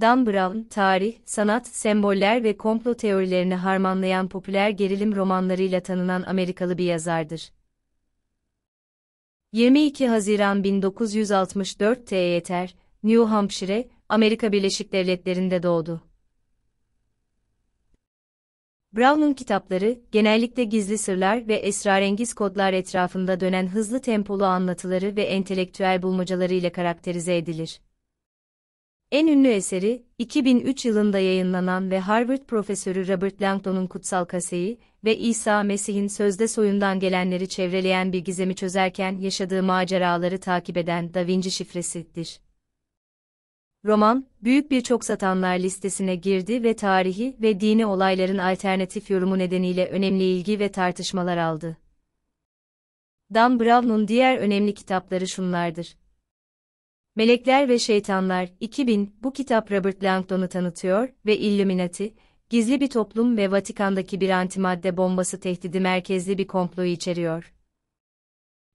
Dan Brown, tarih, sanat, semboller ve komplo teorilerini harmanlayan popüler gerilim romanlarıyla tanınan Amerikalı bir yazardır. 22 Haziran 1964 TYTR, e New Hampshire, Amerika Birleşik Devletleri'nde doğdu. Brown'un kitapları, genellikle gizli sırlar ve esrarengiz kodlar etrafında dönen hızlı tempolu anlatıları ve entelektüel bulmacalarıyla karakterize edilir. En ünlü eseri, 2003 yılında yayınlanan ve Harvard profesörü Robert Langdon'un Kutsal Kaseyi ve İsa Mesih'in sözde soyundan gelenleri çevreleyen bir gizemi çözerken yaşadığı maceraları takip eden Da Vinci şifresidir. Roman, büyük bir çok satanlar listesine girdi ve tarihi ve dini olayların alternatif yorumu nedeniyle önemli ilgi ve tartışmalar aldı. Dan Brown'un diğer önemli kitapları şunlardır. Melekler ve Şeytanlar 2000 bu kitap Robert Langdon'u tanıtıyor ve Illuminati, gizli bir toplum ve Vatikan'daki bir antimadde bombası tehdidi merkezli bir komployu içeriyor.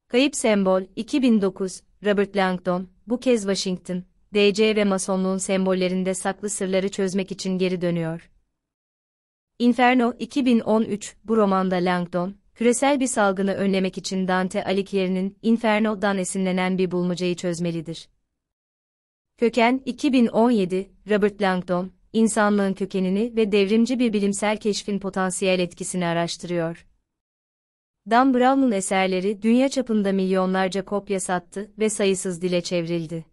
Kayıp Sembol 2009 Robert Langdon, bu kez Washington, DC ve Masonluğun sembollerinde saklı sırları çözmek için geri dönüyor. Inferno 2013 bu romanda Langdon, küresel bir salgını önlemek için Dante Alighieri'nin Inferno'dan esinlenen bir bulmacayı çözmelidir. Köken 2017, Robert Langdon, insanlığın kökenini ve devrimci bir bilimsel keşfin potansiyel etkisini araştırıyor. Dan Brown'un eserleri dünya çapında milyonlarca kopya sattı ve sayısız dile çevrildi.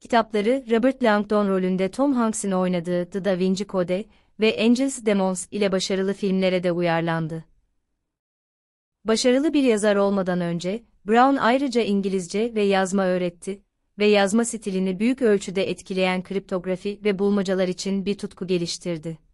Kitapları Robert Langdon rolünde Tom Hanks'in oynadığı The Da Vinci Code ve Angels Demons ile başarılı filmlere de uyarlandı. Başarılı bir yazar olmadan önce, Brown ayrıca İngilizce ve yazma öğretti ve yazma stilini büyük ölçüde etkileyen kriptografi ve bulmacalar için bir tutku geliştirdi.